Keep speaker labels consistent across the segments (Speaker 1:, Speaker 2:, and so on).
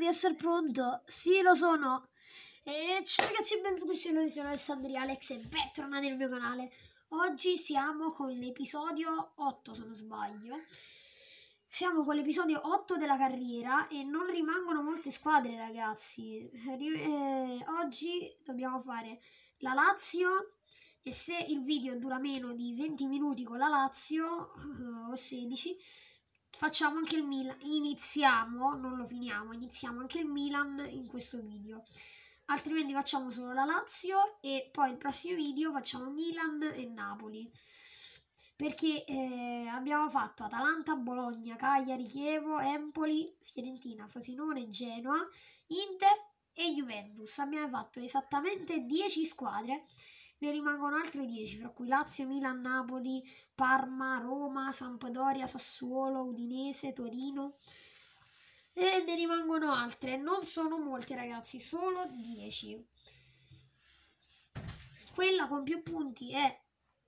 Speaker 1: di essere pronto? Sì, lo sono. E ciao ragazzi, benvenuti qui noi sono Alessandria Alex e bentornati nel mio canale. Oggi siamo con l'episodio 8, se non sbaglio. Siamo con l'episodio 8 della carriera e non rimangono molte squadre, ragazzi. Eh, oggi dobbiamo fare la Lazio e se il video dura meno di 20 minuti con la Lazio o 16 facciamo anche il Milan, iniziamo, non lo finiamo, iniziamo anche il Milan in questo video. Altrimenti facciamo solo la Lazio e poi il prossimo video facciamo Milan e Napoli. Perché eh, abbiamo fatto Atalanta, Bologna, Cagliari, Chievo, Empoli, Fiorentina, Frosinone, Genoa, Inter e Juventus. Abbiamo fatto esattamente 10 squadre ne rimangono altre 10, fra cui Lazio, Milan, Napoli, Parma, Roma, Sampdoria, Sassuolo, Udinese, Torino. E ne rimangono altre. Non sono molte, ragazzi, solo 10. Quella con più punti è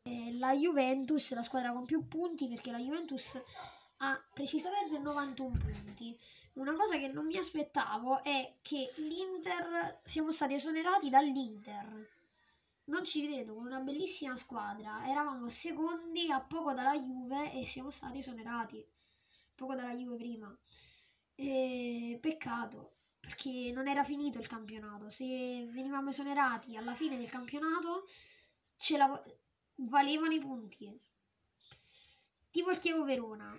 Speaker 1: eh, la Juventus, la squadra con più punti, perché la Juventus ha precisamente 91 punti. Una cosa che non mi aspettavo è che l'Inter siamo stati esonerati dall'Inter. Non ci credo, con una bellissima squadra. Eravamo secondi a poco dalla Juve e siamo stati esonerati. Poco dalla Juve prima. E peccato, perché non era finito il campionato. Se venivamo esonerati alla fine del campionato, ce la valevano i punti. Tipo il Chievo Verona.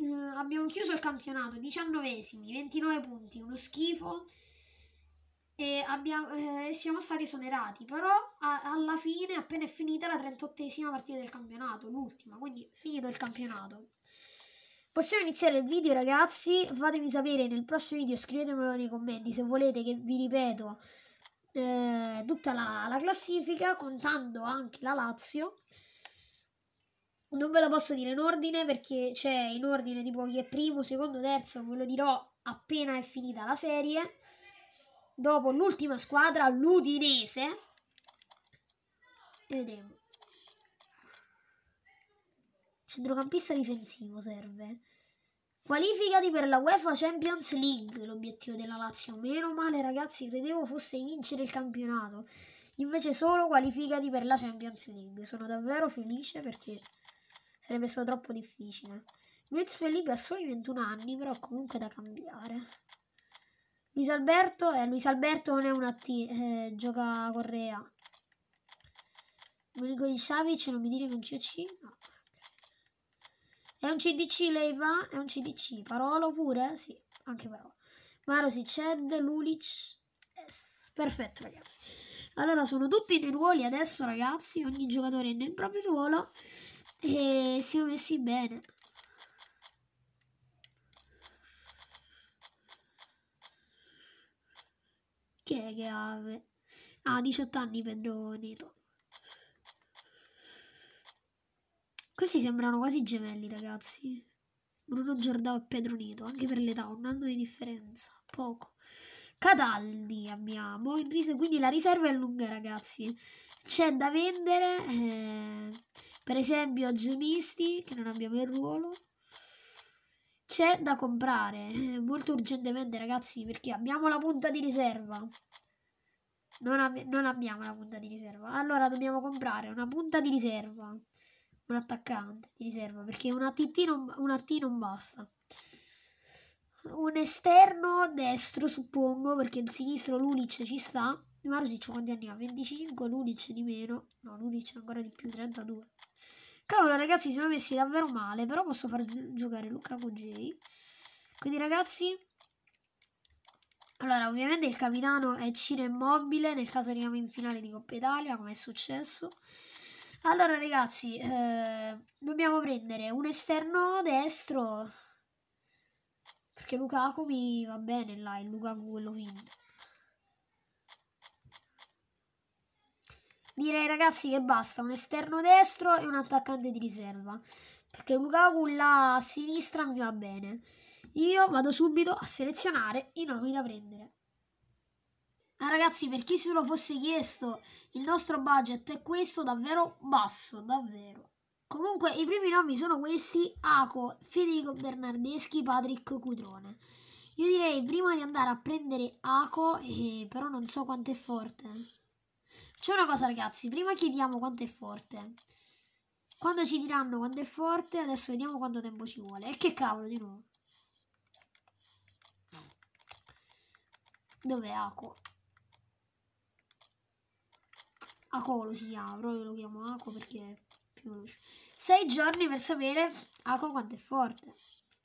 Speaker 1: Eh, abbiamo chiuso il campionato, diciannovesimi, 29 punti, uno schifo e abbiamo, eh, siamo stati esonerati, però a, alla fine appena è finita la 38esima partita del campionato, l'ultima, quindi finito il campionato. Possiamo iniziare il video ragazzi, fatemi sapere nel prossimo video, scrivetemelo nei commenti se volete che vi ripeto eh, tutta la, la classifica, contando anche la Lazio. Non ve la posso dire in ordine perché c'è in ordine tipo chi è primo, secondo, terzo, ve lo dirò appena è finita la serie dopo l'ultima squadra, l'Udinese. E vedremo. Centrocampista difensivo serve. Qualificati per la UEFA Champions League, l'obiettivo della Lazio. Meno male ragazzi, credevo fosse vincere il campionato. Invece solo qualificati per la Champions League. Sono davvero felice perché sarebbe stato troppo difficile. Luiz Felipe ha solo 21 anni, però comunque da cambiare. Luis Alberto, eh, Luis Alberto non è una T, eh, gioca a Correa. Domenico di Savic, non mi dire che è un CC. No. È un CDC Leiva, è un CDC. Parolo pure? Sì, anche Parolo. Marosic, Ed, Lulic. Yes. Perfetto ragazzi. Allora sono tutti nei ruoli adesso ragazzi, ogni giocatore è nel proprio ruolo e siamo messi bene. Chi è che ha? Ah, 18 anni Pedro Neto. Questi sembrano quasi gemelli, ragazzi. Bruno Giordano e Pedro Neto, anche per l'età, un anno di differenza, poco. Cataldi abbiamo, quindi la riserva è lunga, ragazzi. C'è da vendere, eh, per esempio, Gemisti, che non abbiamo il ruolo c'è da comprare eh, molto urgentemente ragazzi perché abbiamo la punta di riserva non, ab non, abbiamo la punta di riserva allora dobbiamo comprare una punta di riserva un attaccante di riserva perché una ATT non, un AT non basta un esterno destro suppongo perché il sinistro Lulic ci sta Marusic quanti anni ha? 25 Lulic di meno no Lulic ancora di più 32 Cavolo ragazzi siamo messi davvero male Però posso far giocare Luca con Jay Quindi ragazzi Allora ovviamente il capitano è Ciro Immobile Nel caso arriviamo in finale di Coppa Italia Come è successo Allora ragazzi eh, Dobbiamo prendere un esterno destro Perché Lukaku mi va bene là È Lukaku quello finto direi ragazzi che basta un esterno destro e un attaccante di riserva perché Lukaku là a sinistra mi va bene io vado subito a selezionare i nomi da prendere Ah, ragazzi, per chi se lo fosse chiesto, il nostro budget è questo, davvero basso, davvero. Comunque, i primi nomi sono questi, Ako, Federico Bernardeschi, Patrick Cutrone. Io direi prima di andare a prendere Ako, eh, però non so quanto è forte. C'è una cosa ragazzi, prima chiediamo quanto è forte. Quando ci diranno quanto è forte, adesso vediamo quanto tempo ci vuole. E che cavolo di nuovo. Dov'è Aco? Aco lo si chiama, però io lo chiamo Aco perché è più veloce. Sei giorni per sapere Aco quanto è forte.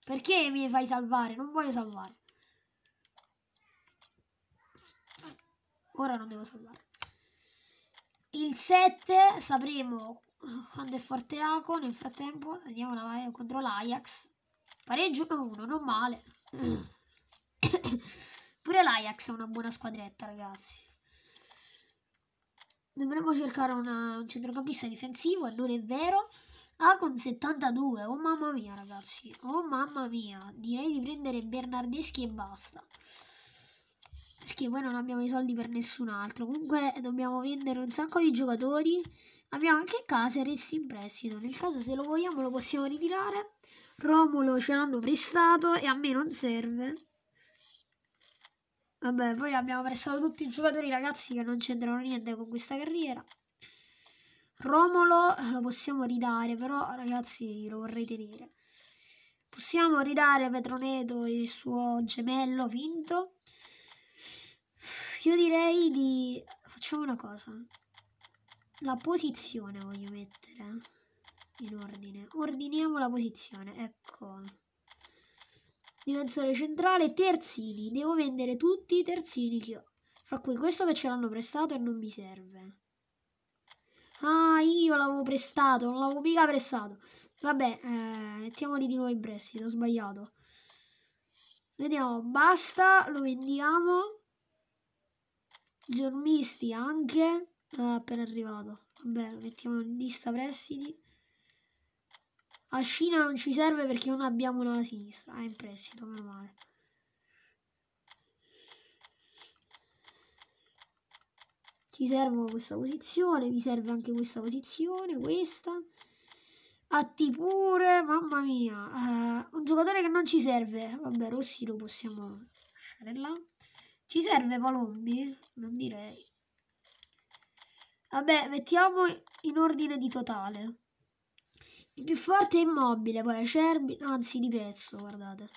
Speaker 1: Perché mi fai salvare? Non voglio salvare. Ora non devo salvare. Il 7 sapremo quando è forte Aco. Nel frattempo andiamo la, eh, contro l'Ajax. Pareggio 1-1, non male. Pure l'Ajax è una buona squadretta, ragazzi. Dovremmo cercare una, un centrocampista difensivo, e non è vero. Ah, con 72, oh mamma mia, ragazzi. Oh mamma mia, direi di prendere Bernardeschi e basta. Perché poi non abbiamo i soldi per nessun altro. Comunque dobbiamo vendere un sacco di giocatori. Abbiamo anche Caseres in prestito. Nel caso se lo vogliamo lo possiamo ritirare. Romulo ce l'hanno prestato e a me non serve. Vabbè, poi abbiamo prestato tutti i giocatori ragazzi che non c'entrano niente con questa carriera. Romolo lo possiamo ridare, però ragazzi lo vorrei tenere. Possiamo ridare Petroneto e il suo gemello finto. Io direi di... Facciamo una cosa. La posizione voglio mettere in ordine. Ordiniamo la posizione, ecco. Difensore centrale, terzini. Devo vendere tutti i terzini che ho. Fra cui questo che ce l'hanno prestato e non mi serve. Ah, io l'avevo prestato, non l'avevo mica prestato. Vabbè, eh, mettiamoli di nuovo in prestito, ho sbagliato. Vediamo, basta, lo vendiamo. Giornisti anche. Ah, appena arrivato. Vabbè, mettiamo in lista prestiti. A Scina non ci serve perché non abbiamo una sinistra. Ah, è in prestito, meno male. Ci serve questa posizione, mi serve anche questa posizione, questa. Atti pure, mamma mia. Uh, un giocatore che non ci serve. Vabbè, Rossi lo possiamo lasciare là. Ci serve Palombi? Non direi. Vabbè, mettiamo in ordine di totale. Il più forte è immobile, poi acerbi, anzi di prezzo, guardate.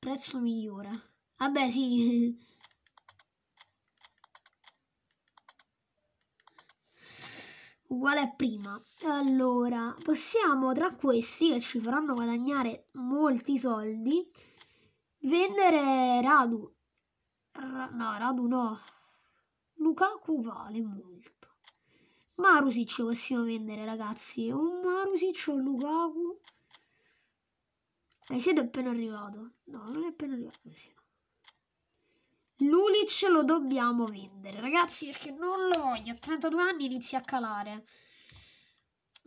Speaker 1: prezzo migliore. Vabbè, sì. Uguale a prima. Allora, possiamo tra questi, che ci faranno guadagnare molti soldi, vendere Radu no, Radu no. Lukaku vale molto. Marusic possiamo vendere, ragazzi. Un Marusic o un Lukaku. Caicedo eh, siete appena arrivato. No, non è appena arrivato. Sì. Lulic lo dobbiamo vendere, ragazzi, perché non lo voglio. A 32 anni inizia a calare.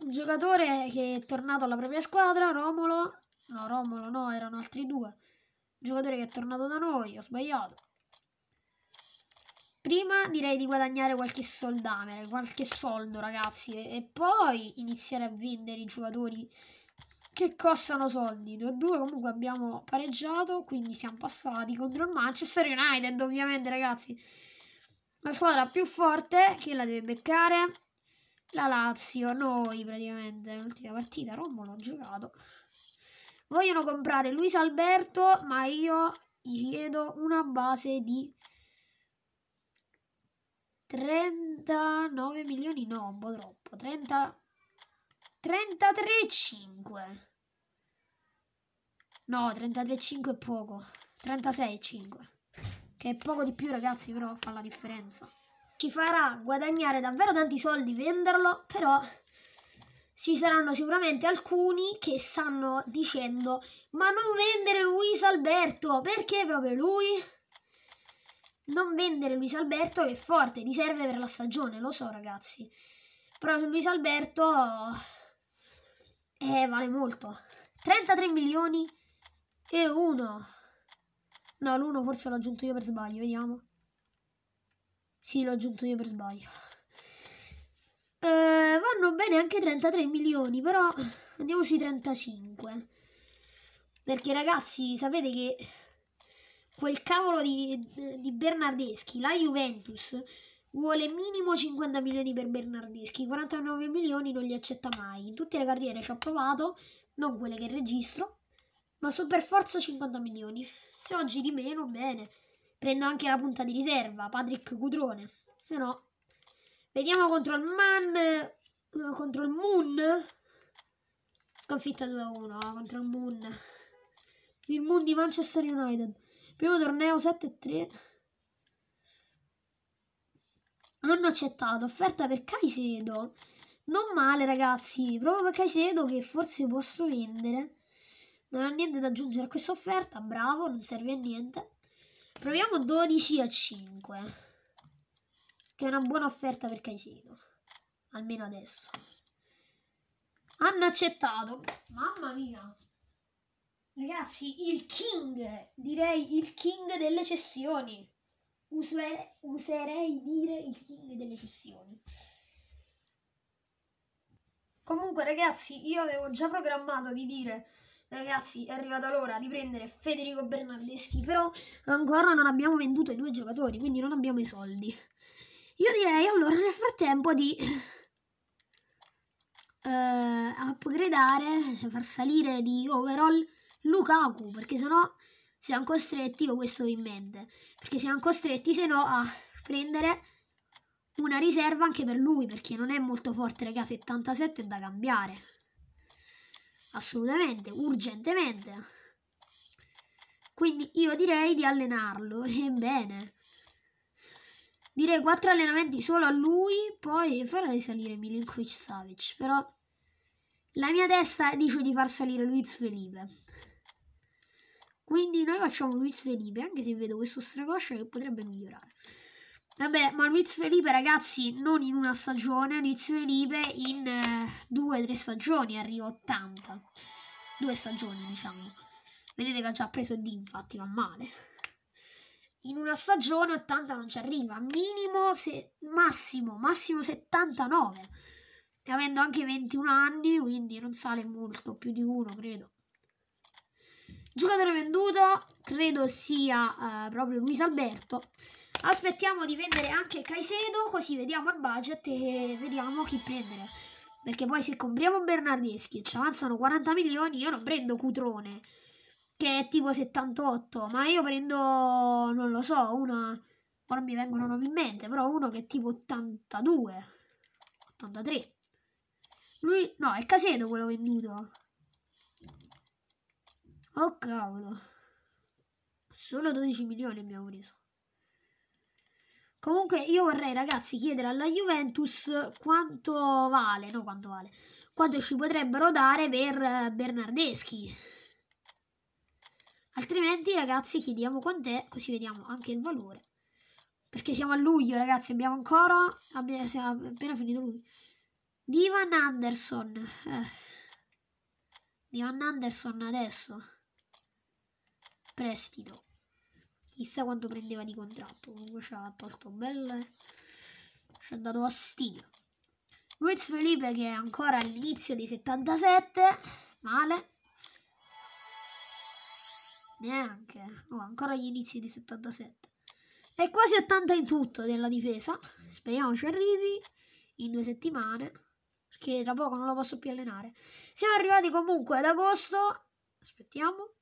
Speaker 1: Un giocatore che è tornato alla propria squadra, Romolo. No, Romolo no, erano altri due. Un giocatore che è tornato da noi, ho sbagliato prima direi di guadagnare qualche soldamere, qualche soldo ragazzi, e poi iniziare a vendere i giocatori che costano soldi. 2-2 comunque abbiamo pareggiato, quindi siamo passati contro il Manchester United ovviamente ragazzi. La squadra più forte che la deve beccare? La Lazio, noi praticamente, l'ultima partita, Romolo l'ho giocato. Vogliono comprare Luis Alberto, ma io gli chiedo una base di 39 milioni, no, un po' troppo. 30... 33,5. No, 33,5 è poco. 36,5. Che è poco di più, ragazzi, però fa la differenza. Ci farà guadagnare davvero tanti soldi venderlo, però ci saranno sicuramente alcuni che stanno dicendo ma non vendere Luis Alberto, perché proprio lui? non vendere Luis Alberto che è forte, gli serve per la stagione, lo so ragazzi. Però Luis Alberto eh, vale molto. 33 milioni e uno. No, l'uno forse l'ho aggiunto io per sbaglio, vediamo. Sì, l'ho aggiunto io per sbaglio. Eh, vanno bene anche 33 milioni, però andiamo sui 35. Perché ragazzi, sapete che quel cavolo di, di Bernardeschi, la Juventus vuole minimo 50 milioni per Bernardeschi, 49 milioni non li accetta mai. In tutte le carriere ci ho provato, non quelle che registro, ma su per forza 50 milioni. Se oggi di meno, bene. Prendo anche la punta di riserva, Patrick Cudrone. Se no, vediamo contro il Man. Eh, contro il Moon. Sconfitta 2-1 eh, contro il Moon. Il Moon di Manchester United. Primo torneo 7-3. Hanno accettato offerta per Caicedo. Non male ragazzi, proprio Caicedo che forse posso vendere. Non ha niente da aggiungere a questa offerta, bravo, non serve a niente. Proviamo 12 a 5. Che è una buona offerta per Caicedo. Almeno adesso. Hanno accettato. Mamma mia. Ragazzi, il king, direi il king delle cessioni. Usere, userei dire il king delle cessioni. Comunque, ragazzi, io avevo già programmato di dire, ragazzi, è arrivata l'ora di prendere Federico Bernardeschi, però ancora non abbiamo venduto i due giocatori, quindi non abbiamo i soldi. Io direi allora nel frattempo di eh, upgradare, far salire di overall Lukaku, perché sennò siamo costretti, ho questo in mente, perché siamo costretti sennò a prendere una riserva anche per lui, perché non è molto forte, raga, 77 è da cambiare. Assolutamente, urgentemente. Quindi io direi di allenarlo, ebbene. Eh, direi quattro allenamenti solo a lui, poi farò salire Milinkovic Savic, però la mia testa dice di far salire Luiz Felipe. Quindi noi facciamo Luis Felipe, anche se vedo questo stracoscia che potrebbe migliorare. Vabbè, ma Luis Felipe, ragazzi, non in una stagione, Luis Felipe in eh, due o tre stagioni arriva a 80. Due stagioni, diciamo. Vedete che ha già preso D, infatti, va male. In una stagione 80 non ci arriva, minimo, se, massimo, massimo 79. Avendo anche 21 anni, quindi non sale molto, più di uno, credo. Giocatore venduto, credo sia eh, proprio Luis Alberto. Aspettiamo di vendere anche Caicedo, così vediamo il budget e vediamo chi prendere. Perché poi se compriamo Bernardeschi e ci avanzano 40 milioni, io non prendo Cutrone, che è tipo 78, ma io prendo, non lo so, una... Ora mi vengono nomi in mente, però uno che è tipo 82, 83. Lui, no, è Casedo quello venduto. Oh cavolo. Solo 12 milioni abbiamo preso. Comunque io vorrei ragazzi chiedere alla Juventus quanto vale, no quanto vale, quanto ci potrebbero dare per eh, Bernardeschi. Altrimenti ragazzi chiediamo quant'è così vediamo anche il valore. Perché siamo a luglio ragazzi, abbiamo ancora, abbiamo, siamo appena finito lui. Divan Anderson. Eh. Divan Anderson adesso prestito. Chissà quanto prendeva di contratto. Comunque ci ha tolto belle. Ci ha dato fastidio. Luiz Felipe che è ancora all'inizio dei 77. Male. Neanche. Oh, ancora agli inizi di 77. E quasi 80 in tutto della difesa. Speriamo ci arrivi in due settimane. Perché tra poco non lo posso più allenare. Siamo arrivati comunque ad agosto. Aspettiamo.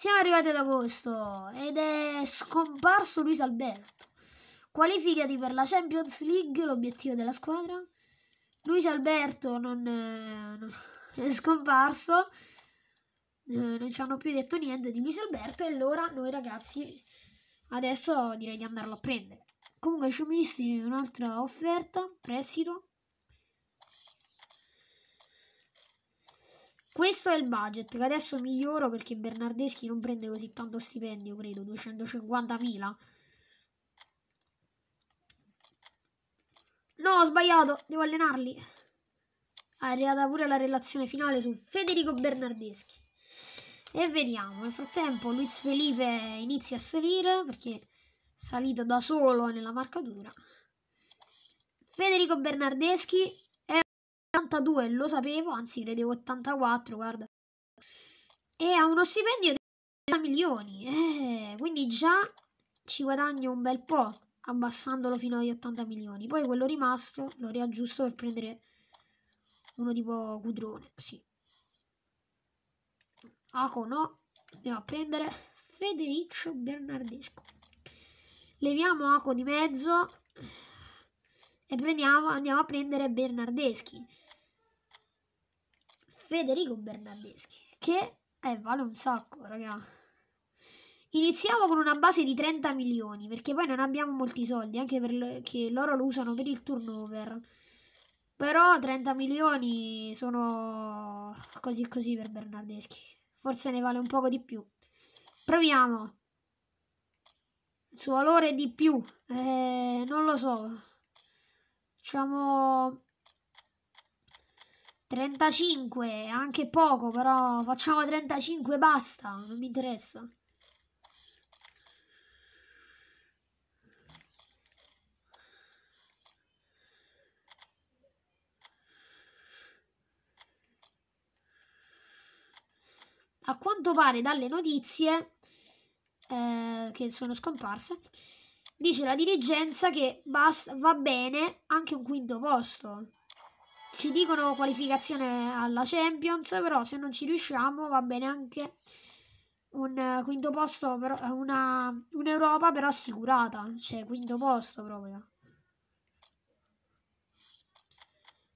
Speaker 1: Siamo arrivati ad agosto ed è scomparso Luis Alberto. Qualificati per la Champions League, l'obiettivo della squadra. Luis Alberto non, non eh, è scomparso, eh, non ci hanno più detto niente di Luis Alberto e allora noi ragazzi adesso direi di andarlo a prendere. Comunque ci ho visto un'altra offerta, prestito, Questo è il budget, che adesso miglioro perché Bernardeschi non prende così tanto stipendio, credo, 250.000. No, ho sbagliato, devo allenarli. È arrivata pure la relazione finale su Federico Bernardeschi. E vediamo, nel frattempo Luiz Felipe inizia a salire perché è salito da solo nella marcatura. Federico Bernardeschi 82 lo sapevo, anzi credevo 84, guarda. E ha uno stipendio di 30 milioni, eh, quindi già ci guadagno un bel po' abbassandolo fino agli 80 milioni. Poi quello rimasto lo riaggiusto per prendere uno tipo Cudrone, sì. Ako no, andiamo a prendere Federico Bernardesco. Leviamo Ako di mezzo e prendiamo, andiamo a prendere Bernardeschi. Federico Bernardeschi, che eh, vale un sacco, raga. Iniziamo con una base di 30 milioni, perché poi non abbiamo molti soldi, anche perché loro lo usano per il turnover. Però 30 milioni sono così così per Bernardeschi. Forse ne vale un poco di più. Proviamo. Il suo valore di più. Eh, non lo so. Facciamo 35, anche poco, però facciamo 35 e basta, non mi interessa. A quanto pare dalle notizie eh, che sono scomparse, dice la dirigenza che basta, va bene anche un quinto posto. Ci dicono qualificazione alla Champions, però se non ci riusciamo va bene anche un quinto posto, per una, un'Europa però assicurata, cioè quinto posto proprio.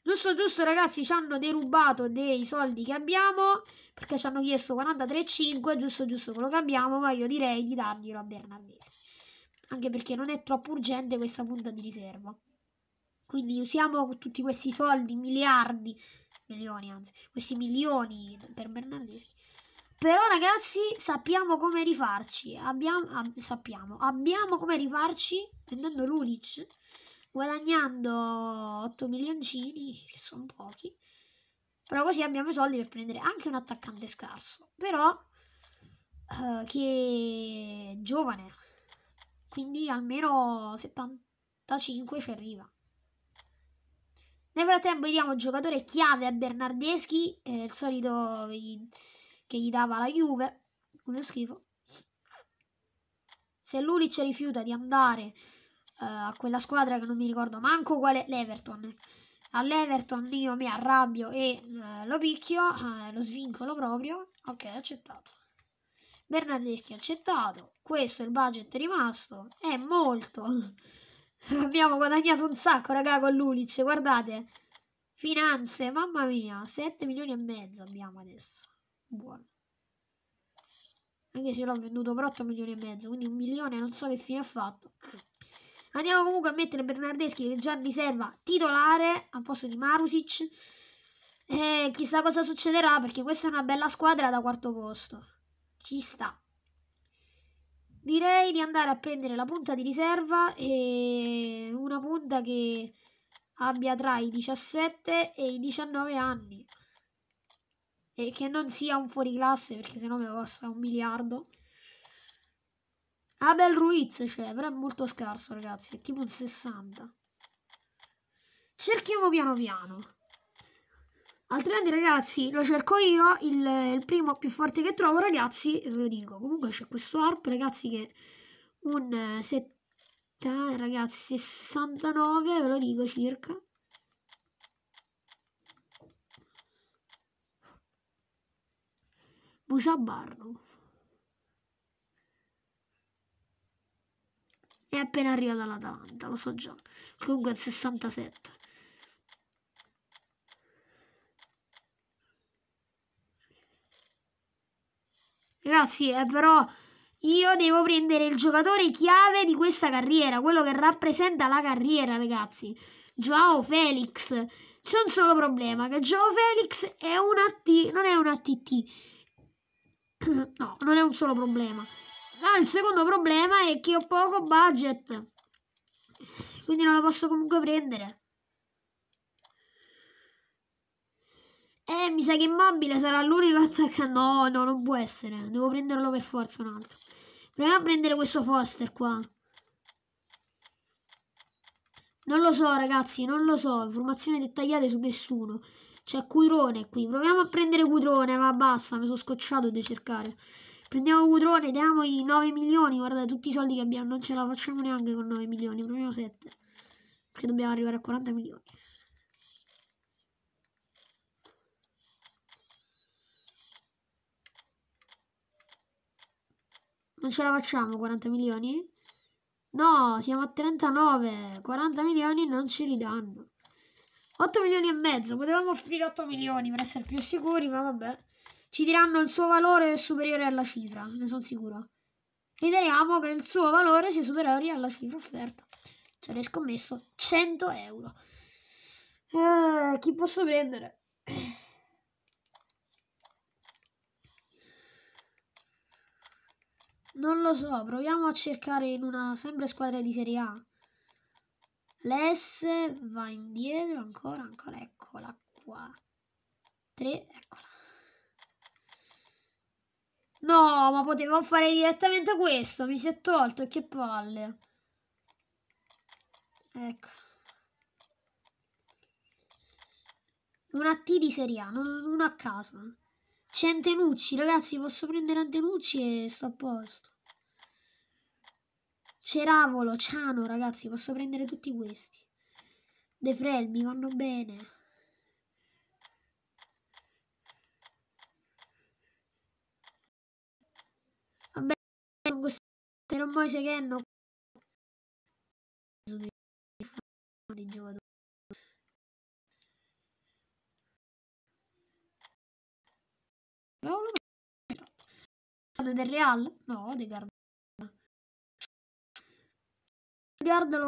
Speaker 1: Giusto, giusto ragazzi, ci hanno derubato dei soldi che abbiamo perché ci hanno chiesto 43,5, giusto, giusto quello che abbiamo, ma io direi di darglielo a Bernardese anche perché non è troppo urgente questa punta di riserva. Quindi usiamo tutti questi soldi, miliardi, milioni anzi, questi milioni per Bernardeschi. Però ragazzi sappiamo come rifarci, abbiamo, ab sappiamo, abbiamo come rifarci vendendo Luric, guadagnando 8 milioncini, che sono pochi. Però così abbiamo i soldi per prendere anche un attaccante scarso, però eh, che giovane, quindi almeno 75 ci arriva. Nel frattempo vediamo il giocatore chiave a Bernardeschi, eh, il solito che gli dava la Juve, come schifo. Se Lulic rifiuta di andare eh, a quella squadra che non mi ricordo manco qual è, l'Everton. All'Everton io mi arrabbio e eh, lo picchio, ah, lo svincolo proprio. Ok, accettato. Bernardeschi accettato questo è il budget rimasto, è molto. Abbiamo guadagnato un sacco, raga, con l'Ulic, guardate. Finanze, mamma mia, 7 milioni e mezzo abbiamo adesso. Buono. Anche se l'ho venduto per 8 milioni e mezzo, quindi un milione non so che fine ha fatto. Andiamo comunque a mettere Bernardeschi che già riserva titolare al posto di Marusic. E eh, chissà cosa succederà perché questa è una bella squadra da quarto posto. Ci sta. Direi di andare a prendere la punta di riserva e una punta che abbia tra i 17 e i 19 anni e che non sia un fuoriclasse perché sennò mi costa un miliardo. Abel Ruiz, cioè, però è molto scarso, ragazzi. È tipo un 60. Cerchiamo piano piano. Altrimenti, ragazzi, lo cerco io. Il, il, primo più forte che trovo, ragazzi. ve lo dico. Comunque c'è questo ARP, ragazzi, che un 70, eh, ragazzi, 69, ve lo dico circa. Buciabarno. È appena arrivato all'Atalanta, lo so già. Comunque è il 67. Ragazzi, eh, però io devo prendere il giocatore chiave di questa carriera, quello che rappresenta la carriera, ragazzi. Joao Felix. C'è un solo problema, che Joao Felix è un AT, non è un ATT. No, non è un solo problema. Ah, il secondo problema è che ho poco budget. Quindi non lo posso comunque prendere. Eh, mi sa che immobile sarà l'unico attaccante. No, no, non può essere. Devo prenderlo per forza un altro. Proviamo a prendere questo Foster qua. Non lo so, ragazzi, non lo so. Informazioni dettagliate su nessuno. C'è Cudrone qui. Proviamo a prendere Cudrone, ma basta, mi sono scocciato di cercare. Prendiamo Cuirone, diamogli 9 milioni. Guardate, tutti i soldi che abbiamo, non ce la facciamo neanche con 9 milioni. Proviamo 7. Perché dobbiamo arrivare a 40 milioni. Non ce la facciamo 40 milioni? No, siamo a 39. 40 milioni non ci ridanno. 8 milioni e mezzo. Potevamo offrire 8 milioni per essere più sicuri, ma vabbè. Ci diranno il suo valore superiore alla cifra, ne sono sicuro. Riteniamo che il suo valore sia superiore alla cifra offerta. Ci avrei scommesso 100 euro. Eh, chi posso prendere? Non lo so, proviamo a cercare in una sempre squadra di Serie A. L'S va indietro, ancora, ancora, eccola qua. 3, eccola. No, ma potevo fare direttamente questo, mi si è tolto, che palle. Ecco. Una T di Serie A, non, non a caso. C'è Antenucci, ragazzi, posso prendere Antenucci e sto a posto. Ceravolo, Ciano, ragazzi, posso prendere tutti questi. De Frel, mi vanno bene. Vabbè, non costerò mai se che no. del Real? No, Odegaard. Odegaard lo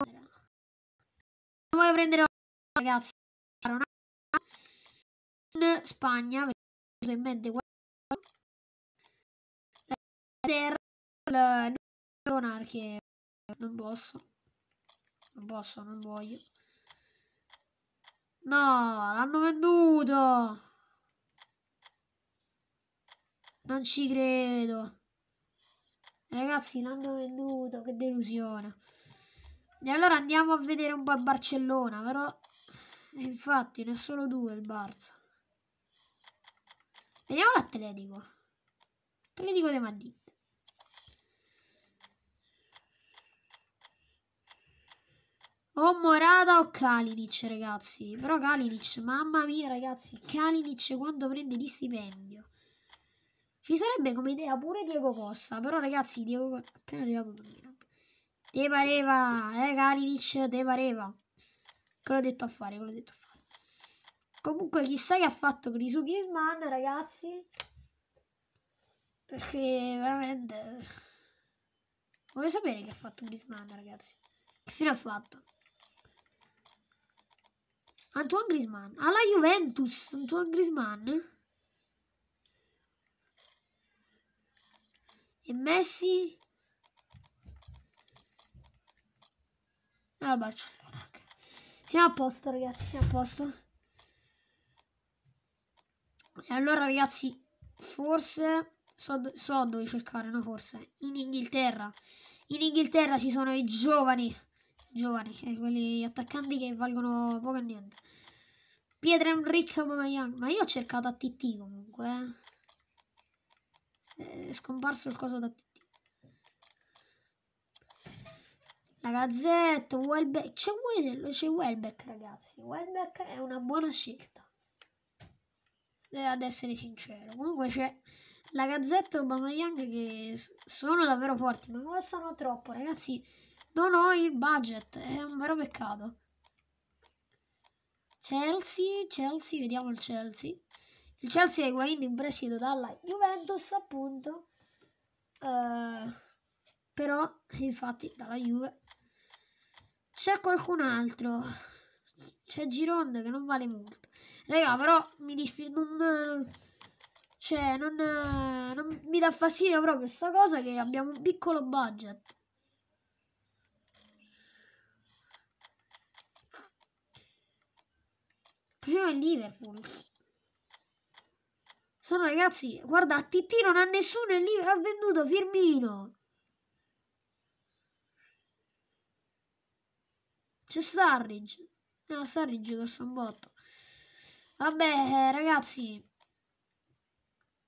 Speaker 1: non voglio prendere ragazzi. In Spagna, perché in mente quello. Il Leonard che non posso. Non posso, non voglio. No, l'hanno venduto. Non ci credo. Ragazzi, l'hanno venduto, che delusione. E allora andiamo a vedere un po' il Barcellona, però... Infatti, ne sono due il Barça. Vediamo l'Atletico. Atletico de Madrid. O Morata o Kalinic, ragazzi. Però Kalinic, mamma mia, ragazzi. Kalinic quando prende di stipendio. Ci sarebbe come idea pure Diego Costa, però ragazzi, Diego Costa appena arrivato da Milan. Te pareva, eh, Kalinic, te pareva. Che l'ho detto a fare, che detto a fare. Comunque, chissà che ha fatto con i Griezmann, ragazzi. Perché veramente... Voglio sapere che ha fatto Griezmann, ragazzi. Che fine ha fatto? Antoine Griezmann. Alla Juventus, Antoine Griezmann. E Messi? Ah, bacio. Siamo a posto, ragazzi, siamo a posto. E allora, ragazzi, forse... So, so dove cercare, no forse. In Inghilterra. In Inghilterra ci sono i giovani. Giovani, eh, quelli attaccanti che valgono poco e niente. Pietro Enric Aubameyang. Ma io ho cercato a TT comunque, eh è scomparso il coso da TT. La Gazzetta, Welbeck, c'è Welbeck ragazzi, Welbeck è una buona scelta, eh, ad essere sincero. Comunque c'è la Gazzetta e Aubameyang che sono davvero forti, ma costano troppo ragazzi, non ho il budget, è un vero peccato. Chelsea, Chelsea, vediamo il Chelsea. Il Chelsea è Higuain in prestito dalla Juventus, appunto. Uh, però, infatti, dalla Juve. C'è qualcun altro. C'è Gironde che non vale molto. Raga, però mi dispiace. Non, cioè, non, non mi dà fastidio proprio sta cosa che abbiamo un piccolo budget. Prima il Liverpool. Sono ragazzi, guarda, TT non ha nessuno e lì ha venduto Firmino. C'è Starridge. No, Starridge costa un botto. Vabbè, ragazzi.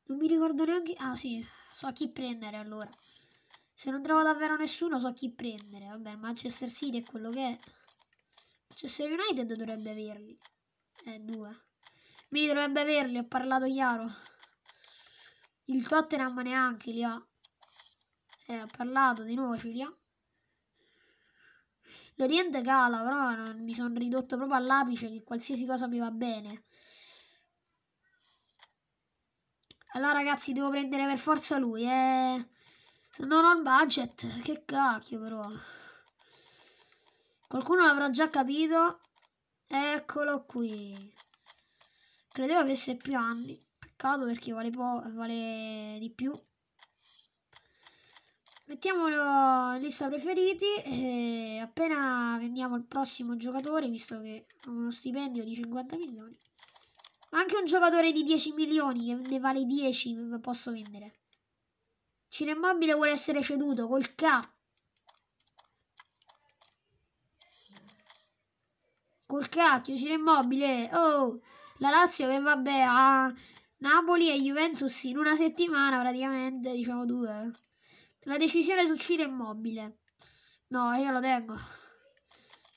Speaker 1: Non mi ricordo neanche... Ah, sì. So chi prendere, allora. Se non trovo davvero nessuno, so chi prendere. Vabbè, Manchester City è quello che è. Manchester United dovrebbe averli. Eh, due. Mi dovrebbe averli, ho parlato chiaro. Il Tottenham neanche li ha. Eh, ho parlato di nuovo, ce li ha. L'Oriente cala, però non, mi sono ridotto proprio all'apice che qualsiasi cosa mi va bene. Allora ragazzi, devo prendere per forza lui, eh. Se non ho il budget, che cacchio però. Qualcuno l'avrà già capito. Eccolo qui. Credevo avesse più anni. Peccato perché vale, vale di più. Mettiamolo in lista preferiti e eh, appena vendiamo il prossimo giocatore, visto che ha uno stipendio di 50 milioni. Anche un giocatore di 10 milioni che ne vale 10 posso vendere. Ciro Immobile vuole essere ceduto col cazzo. Col cacchio, Ciro Immobile. Oh! la Lazio che vabbè ha Napoli e Juventus in una settimana praticamente, diciamo due. La decisione su Ciro Immobile. No, io lo tengo.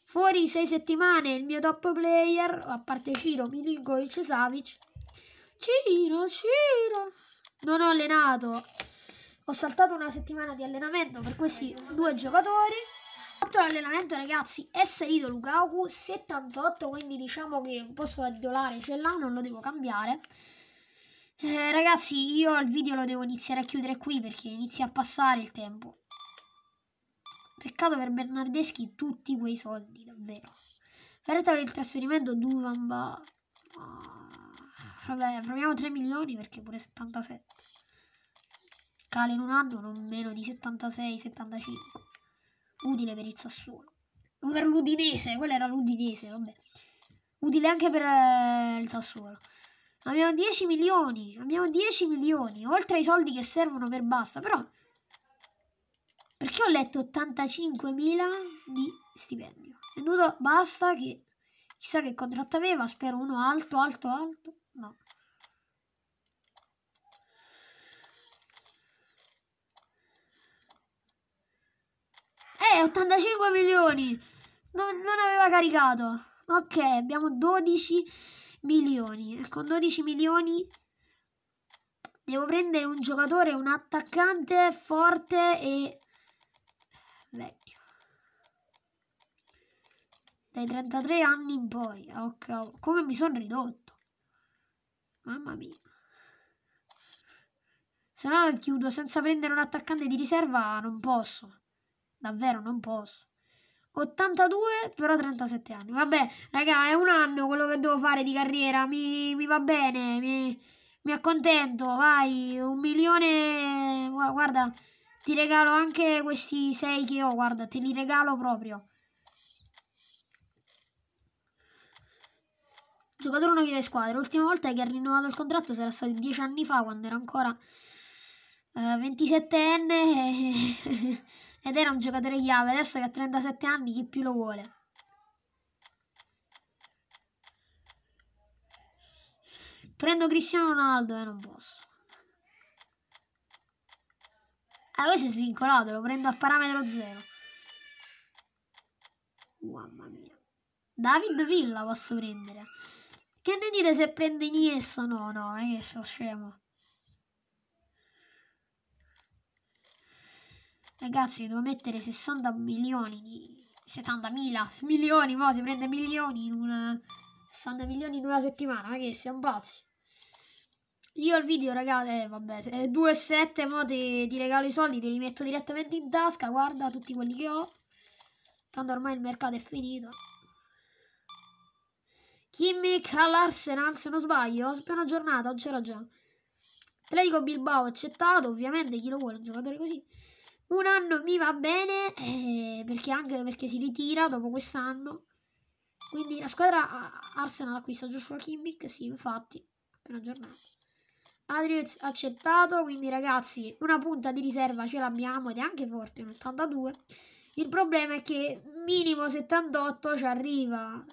Speaker 1: Fuori sei settimane il mio top player, a parte Ciro, Milinkovic e Savic. Ciro, Ciro. Non ho allenato. Ho saltato una settimana di allenamento per questi due giocatori. Altro allenamento ragazzi è salito Lukaku 78 quindi diciamo che un posto da titolare ce l'ha non lo devo cambiare eh, ragazzi io il video lo devo iniziare a chiudere qui perché inizia a passare il tempo Peccato per Bernardeschi tutti quei soldi, davvero. Verta per il trasferimento Duvamba. vabbè, proviamo 3 milioni perché pure 77. Cale in un anno non meno di 76-75. Udine per il Sassuolo. Per l'Udinese, quello era l'Udinese, vabbè. Utile anche per eh, il Sassuolo. Abbiamo 10 milioni, abbiamo 10 milioni, oltre ai soldi che servono per basta, però... Perché ho letto 85.000 di stipendio? Venuto, basta che... Chissà che contratto aveva, spero uno alto, alto, alto. No. Eh, 85 milioni! Non, non aveva caricato. Ok, abbiamo 12 milioni. E con 12 milioni devo prendere un giocatore, un attaccante forte e vecchio. Dai 33 anni in poi. Ok, come mi sono ridotto. Mamma mia. Se no chiudo senza prendere un attaccante di riserva non posso. Davvero, non posso. 82, però 37 anni. Vabbè, raga, è un anno quello che devo fare di carriera. Mi, mi va bene, mi, mi, accontento. Vai, un milione... Guarda, ti regalo anche questi 6 che ho, guarda, te li regalo proprio. giocatore non chiede squadra. L'ultima volta che ha rinnovato il contratto sarà stato 10 anni fa, quando era ancora uh, eh, 27enne. ed era un giocatore chiave, adesso che ha 37 anni chi più lo vuole? Prendo Cristiano Ronaldo e eh, non posso. Ah, voi siete svincolato, lo prendo a parametro 0. Mamma mia. David Villa posso prendere. Che ne dite se prendo Iniesta? No, no, io sono scemo. Ragazzi, devo mettere 60 milioni di... 70 mila, milioni, mo si prende milioni in una... 60 milioni in una settimana, ma che siamo pazzi. Io il video, ragazzi, eh, vabbè, eh, 2,7 mo ti, ti regalo i soldi, te li metto direttamente in tasca, guarda tutti quelli che ho. Tanto ormai il mercato è finito. Kimmich all'Arsenal, se non sbaglio, appena giornata, non c'era già. Atletico Bilbao accettato, ovviamente chi lo vuole un giocatore così. Un anno mi va bene eh, perché anche perché si ritira dopo quest'anno. Quindi la squadra Arsenal acquista Joshua Kimmich, sì, infatti, appena aggiornato. Adriez accettato, quindi ragazzi, una punta di riserva ce l'abbiamo ed è anche forte, un 82. Il problema è che minimo 78 ci arriva.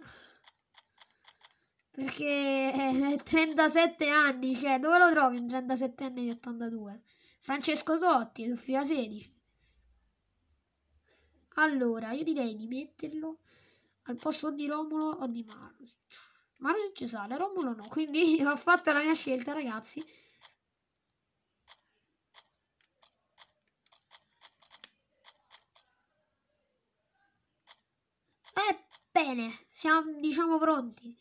Speaker 1: Perché è eh, 37 anni, cioè dove lo trovi un 37 anni di 82? Francesco Totti, Luffia 16. Allora, io direi di metterlo al posto di Romolo o di Marusic. ci sale, Romolo no, quindi ho fatto la mia scelta, ragazzi. Ebbene, eh, siamo diciamo pronti.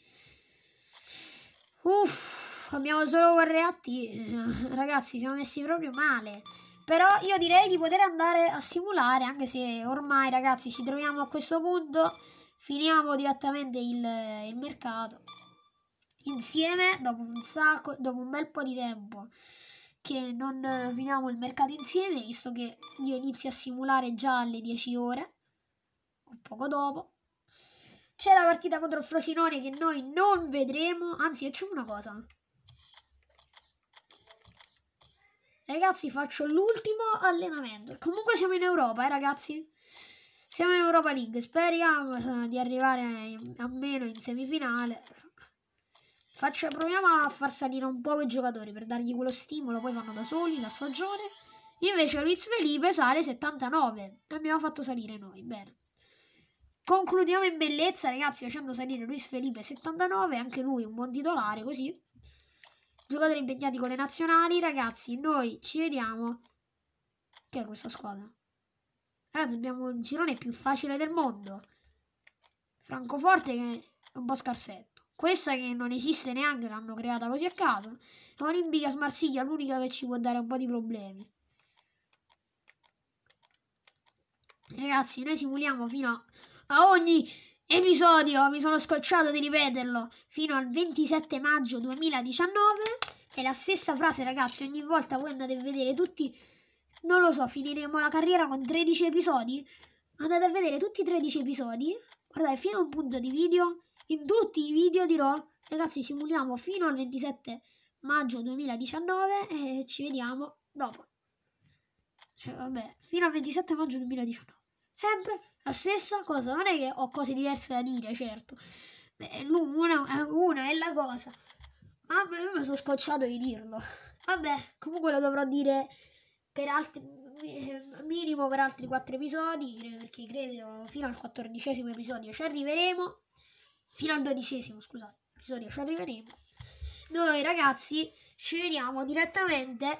Speaker 1: Uff, abbiamo solo correati. Ragazzi, siamo messi proprio male. Però io direi di poter andare a simulare, anche se ormai ragazzi ci troviamo a questo punto, finiamo direttamente il, il mercato insieme dopo un sacco, dopo un bel po' di tempo che non finiamo il mercato insieme, visto che io inizio a simulare già alle 10 ore, o poco dopo. C'è la partita contro il Frosinone che noi non vedremo, anzi facciamo una cosa, Ragazzi, faccio l'ultimo allenamento. Comunque siamo in Europa, eh, ragazzi. Siamo in Europa League. Speriamo eh, di arrivare almeno in semifinale. Faccio, proviamo a far salire un po' i giocatori per dargli quello stimolo. Poi vanno da soli la stagione. Invece Luiz Felipe sale 79. L'abbiamo fatto salire noi, bene. Concludiamo in bellezza, ragazzi, facendo salire Luis Felipe 79. Anche lui un buon titolare, così giocatori impegnati con le nazionali. Ragazzi, noi ci vediamo. Che è questa squadra? Ragazzi, abbiamo il girone più facile del mondo. Francoforte che è un po' scarsetto. Questa che non esiste neanche, l'hanno creata così a caso. Olimpica Smarsiglia, l'unica che ci può dare un po' di problemi. Ragazzi, noi simuliamo fino a ogni episodio, mi sono scocciato di ripeterlo, fino al 27 maggio 2019. È la stessa frase, ragazzi, ogni volta voi andate a vedere tutti, non lo so, finiremo la carriera con 13 episodi. Andate a vedere tutti i 13 episodi, guardate fino a un punto di video, in tutti i video dirò, ragazzi, simuliamo fino al 27 maggio 2019 e ci vediamo dopo. Cioè, vabbè, fino al 27 maggio 2019 sempre la stessa cosa. Non è che ho cose diverse da dire, certo. Beh, una, una è la cosa. Mamma io mi sono scocciato di dirlo. Vabbè, comunque lo dovrò dire per altri, minimo per altri 4 episodi, perché credo fino al 14 episodio ci arriveremo. Fino al dodicesimo, scusate, episodio ci arriveremo. Noi ragazzi ci vediamo direttamente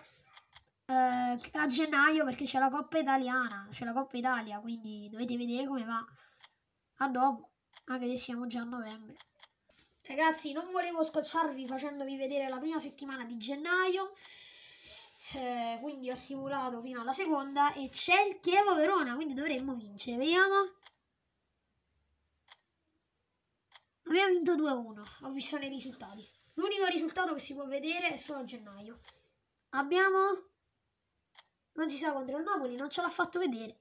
Speaker 1: eh, a gennaio perché c'è la Coppa Italiana, c'è la Coppa Italia, quindi dovete vedere come va. A dopo, anche se siamo già a novembre. Ragazzi, non volevo scocciarvi facendovi vedere la prima settimana di gennaio. Eh, quindi ho simulato fino alla seconda e c'è il Chievo Verona, quindi dovremmo vincere. Vediamo. Abbiamo vinto 2-1, ho visto nei risultati. L'unico risultato che si può vedere è solo a gennaio. Abbiamo non si sa contro il Napoli, non ce l'ha fatto vedere.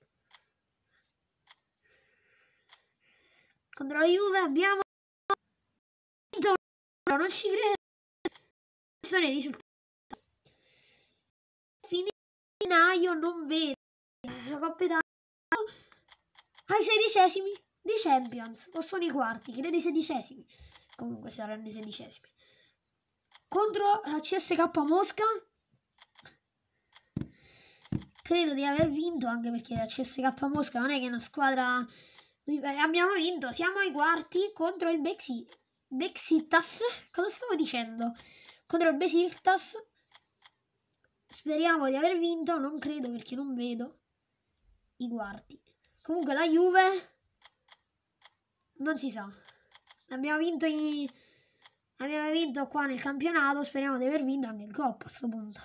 Speaker 1: Contro la Juve abbiamo vinto, non ci credo. Sono i risultati. Fine gennaio non vedo la Coppa Italia ai sedicesimi di Champions, o sono i quarti, credo i sedicesimi. Comunque saranno i sedicesimi. Contro la CSK Mosca credo di aver vinto anche perché la CSK Mosca non è che è una squadra eh, abbiamo vinto siamo ai quarti contro il Bexi Bexittas cosa stavo dicendo contro il Bexittas speriamo di aver vinto non credo perché non vedo i quarti comunque la Juve non si sa abbiamo vinto i... abbiamo vinto qua nel campionato speriamo di aver vinto anche il Coppa a questo punto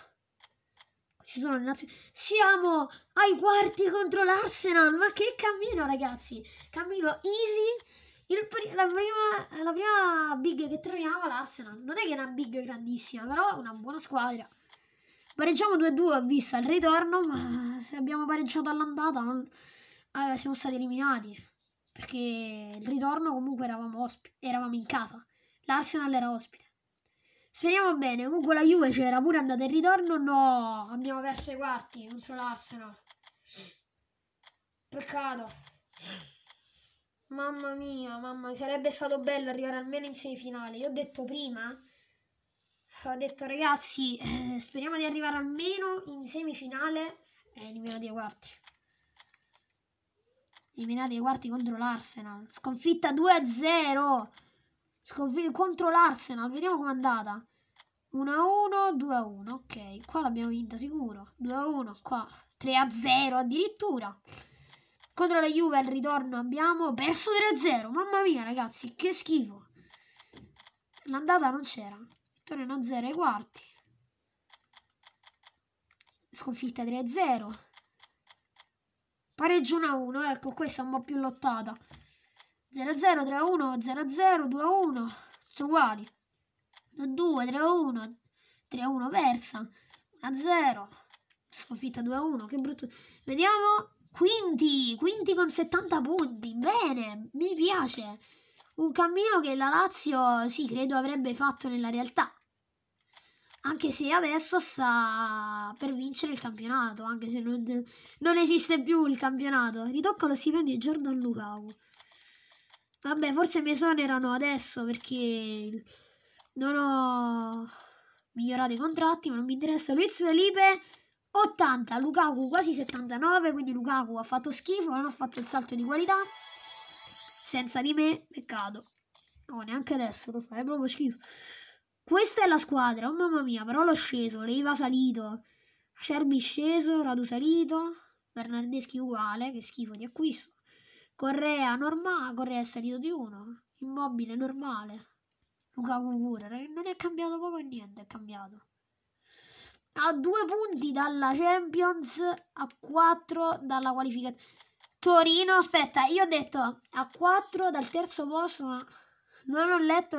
Speaker 1: ci sono le nazioni. Siamo ai quarti contro l'Arsenal. Ma che cammino, ragazzi! Cammino easy. Pr- la, prima, la, prima, big che troviamo è l'Arsenal. Non è che è una big grandissima, però è una buona squadra. Pareggiamo 2-2 a visto al ritorno, ma se abbiamo pareggiato all'andata non... eh, siamo stati eliminati. Perché il ritorno comunque eravamo, osp- eravamo in casa. L'Arsenal era ospite. Speriamo bene. Comunque la Juve c'era pure andata in ritorno. No, abbiamo perso i quarti contro l'Arsenal. Peccato. Mamma mia, mamma, sarebbe stato bello arrivare almeno in semifinale. Io ho detto prima, ho detto ragazzi, eh, speriamo di arrivare almeno in semifinale e eh, eliminati ai quarti. Eliminati ai quarti contro l'Arsenal. Sconfitta 2-0. Sconf contro l'Arsenal, vediamo com'è andata. 1-1, 2-1, ok. Qua l'abbiamo vinta sicuro. 2-1, qua. 3-0 addirittura. Contro la Juve al ritorno abbiamo perso 3-0. Mamma mia, ragazzi, che schifo. L'andata non c'era. Vittoria 1-0 ai quarti. Sconfitta 3-0. Pareggio 1-1, ecco, questa è un po' più lottata. 0 0 3 1 0 0 2 1 sono uguali 2 2 3 1 3 1 persa 1 0 sconfitta 2 1 che brutto vediamo quinti quinti con 70 punti bene mi piace un cammino che la Lazio sì credo avrebbe fatto nella realtà anche se adesso sta per vincere il campionato anche se non, non esiste più il campionato ritocca lo stipendio di Jordan Lukaku Vabbè, forse mi esonerano adesso perché non ho migliorato i contratti, ma non mi interessa. Luiz Felipe 80, Lukaku quasi 79, quindi Lukaku ha fatto schifo, non ha fatto il salto di qualità. Senza di me, peccato. No, oh, neanche adesso lo fai, è proprio schifo. Questa è la squadra, oh mamma mia, però l'ho sceso, Leiva salito, Acerbi sceso, Radu salito, Bernardeschi uguale, che schifo di acquisto. Correa normale, Correa è salito di uno. Immobile normale. Lukaku pure, non è cambiato proprio niente, è cambiato. A due punti dalla Champions, a quattro dalla qualificazione. Torino, aspetta, io ho detto a quattro dal terzo posto, ma non ho letto,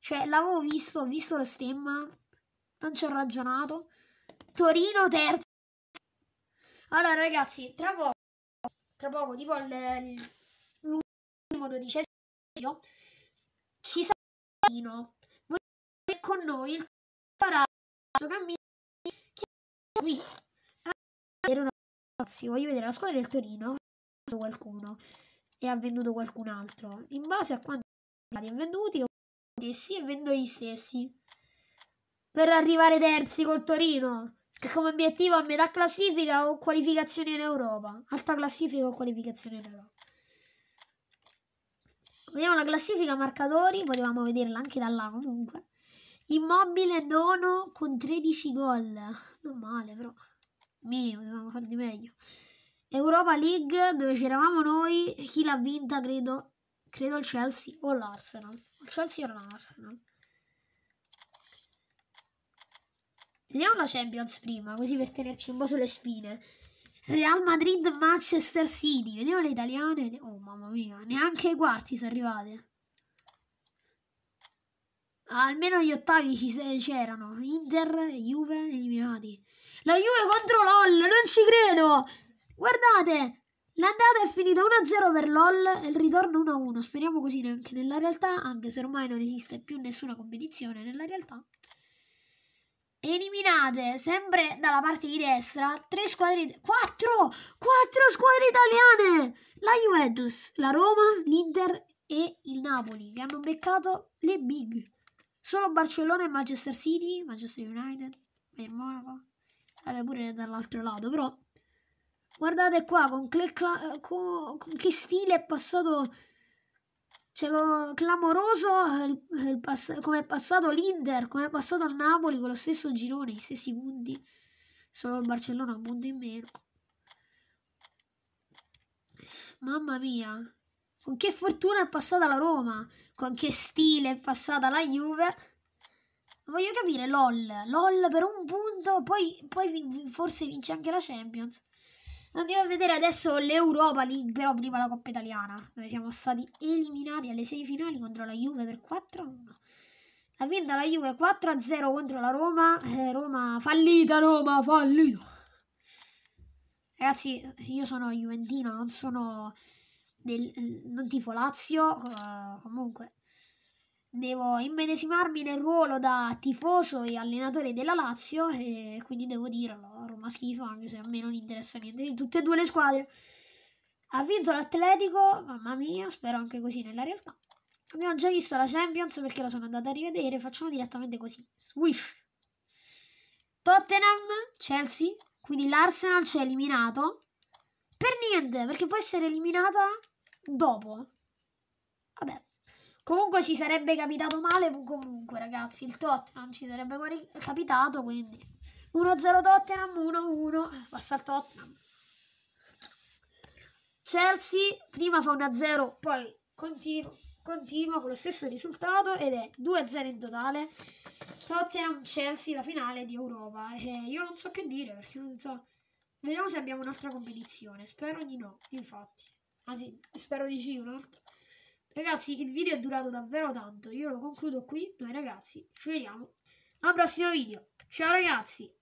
Speaker 1: cioè l'avevo visto, ho visto lo stemma, non ci ho ragionato. Torino terzo. Allora ragazzi, tra poco, tra poco, tipo il, il dodicesimo ci sarà Marino. Voi con noi il paradosso cammino che qui erano ragazzi. Voglio vedere la squadra del Torino qualcuno e ha venduto qualcun altro in base a quanti ha venduti o stessi e vendo gli stessi per arrivare terzi col Torino che come obiettivo a metà classifica o qualificazione in Europa alta classifica o qualificazione in Europa Vediamo la classifica marcatori, potevamo vederla anche da là comunque. Immobile nono con 13 gol. Non male però. Mio, potevamo far di meglio. Europa League dove c'eravamo noi, chi l'ha vinta credo, credo il Chelsea o l'Arsenal. Il Chelsea o l'Arsenal. Vediamo la Champions prima, così per tenerci un po' sulle spine. Real Madrid Manchester City. Vediamo le italiane. Oh mamma mia, neanche ai quarti sono arrivate. Almeno gli ottavi c'erano. Inter, Juve eliminati. La Juve contro LOL, non ci credo. Guardate, L'andata è finita 1-0 per LOL e il ritorno 1-1. Speriamo così neanche nella realtà, anche se ormai non esiste più nessuna competizione nella realtà eliminate sempre dalla parte di destra tre squadre quattro quattro squadre italiane la Juventus la Roma l'Inter e il Napoli che hanno beccato le big solo Barcellona e Manchester City Manchester United e Monaco vabbè pure dall'altro lato però guardate qua con, con, con che stile è passato C'ero clamoroso eh, pass come è passato l'Inter, come è passato il Napoli con lo stesso girone, gli stessi punti. Solo il Barcellona ha un punto in meno. Mamma mia. Con che fortuna è passata la Roma. Con che stile è passata la Juve. Voglio capire, LOL. LOL per un punto, poi, poi forse vince anche la Champions. Andiamo a vedere adesso l'Europa League, però prima la Coppa Italiana, dove siamo stati eliminati alle semifinali contro la Juve per 4-1. Ha vinto la Juve 4-0 contro la Roma, eh, Roma fallita, Roma fallita. Ragazzi, io sono juventino, non sono del, non tifo Lazio, uh, comunque devo immedesimarmi nel ruolo da tifoso e allenatore della Lazio e quindi devo dirlo, Roma schifo anche se a me non interessa niente di tutte e due le squadre. Ha vinto l'Atletico, mamma mia, spero anche così nella realtà. Abbiamo già visto la Champions perché la sono andata a rivedere, facciamo direttamente così. Swish. Tottenham, Chelsea, quindi l'Arsenal ci ha eliminato. Per niente, perché può essere eliminata dopo. Vabbè, Comunque ci sarebbe capitato male comunque, ragazzi. Il Tottenham ci sarebbe eh, capitato, quindi 1-0 Tottenham, 1-1, passa il Tottenham. Chelsea prima fa 1-0, poi continu continua con lo stesso risultato ed è 2-0 in totale. Tottenham Chelsea la finale di Europa. E eh, io non so che dire perché non so. Vediamo se abbiamo un'altra competizione. Spero di no, infatti. Anzi, spero di sì, un'altra. Ragazzi, il video è durato davvero tanto. Io lo concludo qui. Noi ragazzi, ci vediamo al prossimo video. Ciao ragazzi!